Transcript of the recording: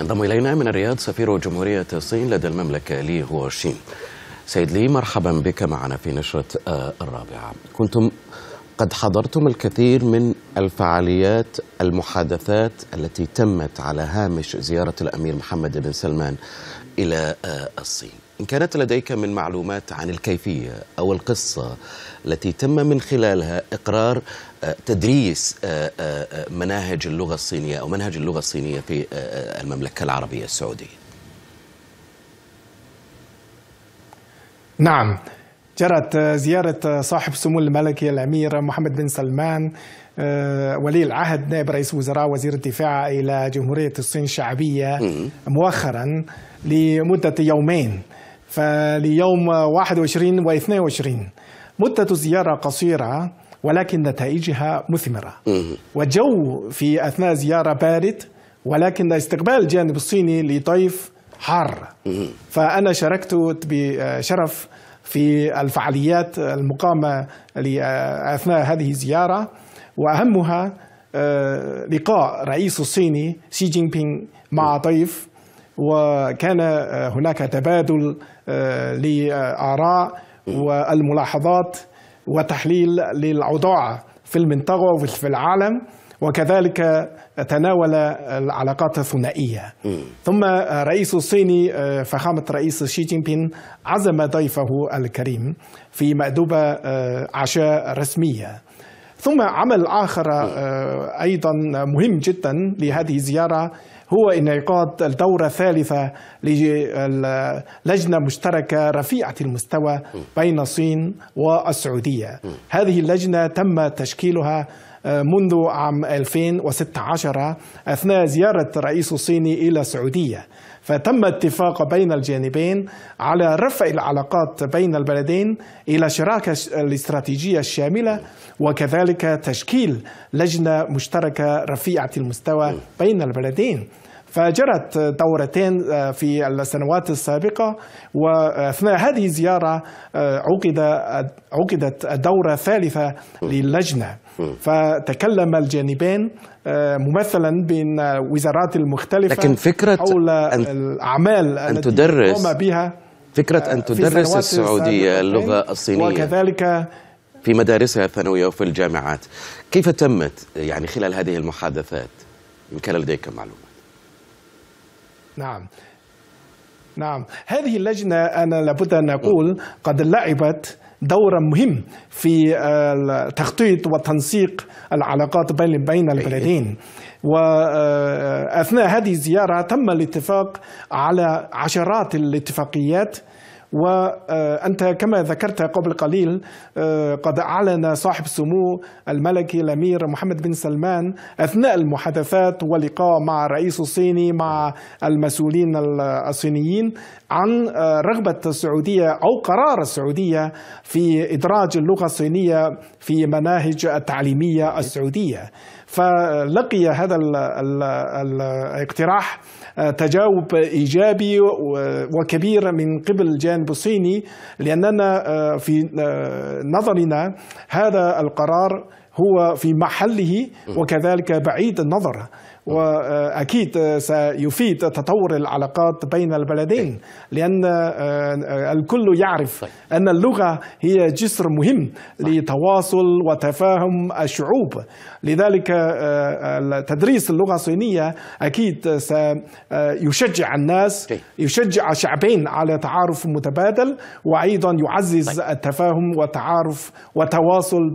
انضم إلينا من الرياض سفير جمهورية الصين لدى المملكة لي هو شين سيد لي مرحبا بك معنا في نشرة آه، الرابعة كنتم قد حضرتم الكثير من الفعاليات المحادثات التي تمت على هامش زيارة الأمير محمد بن سلمان إلى آه، الصين إن كانت لديك من معلومات عن الكيفية أو القصة التي تم من خلالها إقرار آه، تدريس آه، آه، مناهج اللغة الصينية أو منهج اللغة الصينية في المملكة العربية السعودية نعم جرت زيارة صاحب سمو الملكي الأمير محمد بن سلمان ولي العهد نائب رئيس وزراء وزير الدفاع إلى جمهورية الصين الشعبية مؤخرا لمدة يومين فليوم 21 و 22 مدة زيارة قصيرة ولكن نتائجها مثمرة وجو في أثناء زيارة بارد ولكن استقبال الجانب الصيني لضيف حار فأنا شاركت بشرف في الفعاليات المقامة أثناء هذه الزيارة وأهمها آه، لقاء رئيس الصيني سي جين بينغ مع ضيف وكان آه، هناك تبادل آه، لآراء والملاحظات وتحليل للأوضاع في المنطقة وفي العالم وكذلك تناول العلاقات الثنائية ثم آه، رئيس الصيني فخامة رئيس شي جين بين عزم ضيفه الكريم في مأدبة عشاء رسمية ثم عمل آخر أيضا مهم جدا لهذه الزيارة هو انعقاد الدورة الثالثة للجنة مشتركة رفيعة المستوى بين الصين والسعودية هذه اللجنة تم تشكيلها منذ عام 2016 أثناء زيارة الرئيس الصيني إلى السعودية فتم اتفاق بين الجانبين على رفع العلاقات بين البلدين الى شراكه الاستراتيجيه الشامله وكذلك تشكيل لجنه مشتركه رفيعه المستوى بين البلدين فجرت دورتين آه، في السنوات السابقة وأثناء هذه الزيارة آه، عقد عقدت الدورة الثالثة للجنة فتكلم الجانبين آه، ممثلا بين الوزارات المختلفة لكن فكرة حول أن الأعمال أن التي تدرس قام بها فكرة أن تدرس السعودية اللغة الصينية وكذلك في مدارسها الثانوية وفي الجامعات كيف تمت يعني خلال هذه المحادثات إن كان لديك معلومة نعم نعم هذه اللجنة أنا لابد أن أقول قد لعبت دورا مهم في آه، تخطيط وتنسيق العلاقات بين بين البلدين وأثناء آه، هذه الزيارة تم الاتفاق على عشرات الاتفاقيات وأنت كما ذكرت قبل قليل آه، قد أعلن صاحب السمو الملكي الأمير محمد بن سلمان أثناء المحادثات ولقاء مع الرئيس الصيني مع المسؤولين الصينيين عن آه، رغبة السعودية أو قرار السعودية في إدراج اللغة الصينية في مناهج التعليمية السعودية فلقي هذا الاقتراح آه، تجاوب إيجابي وكبير من قبل جانب بوسيني لأننا آه، في آه، نظرنا هذا القرار هو في محله وكذلك بعيد النظر واكيد سيفيد تطور العلاقات بين البلدين طيب. لان آه، آه، الكل يعرف طيب. ان اللغه هي جسر مهم طيب. لتواصل وتفاهم الشعوب لذلك آه، تدريس اللغه الصينيه اكيد سيشجع الناس يشجع شعبين على تعارف متبادل وايضا يعزز التفاهم والتعارف والتواصل بين